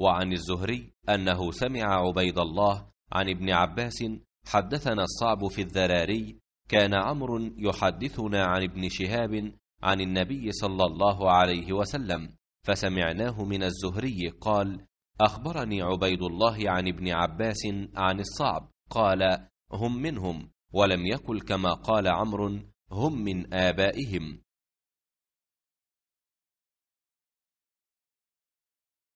وعن الزهري أنه سمع عبيد الله عن ابن عباس حدثنا الصعب في الذراري كان عمرو يحدثنا عن ابن شهاب عن النبي صلى الله عليه وسلم فسمعناه من الزهري قال أخبرني عبيد الله عن ابن عباس عن الصعب قال هم منهم ولم يقل كما قال عمرو هم من آبائهم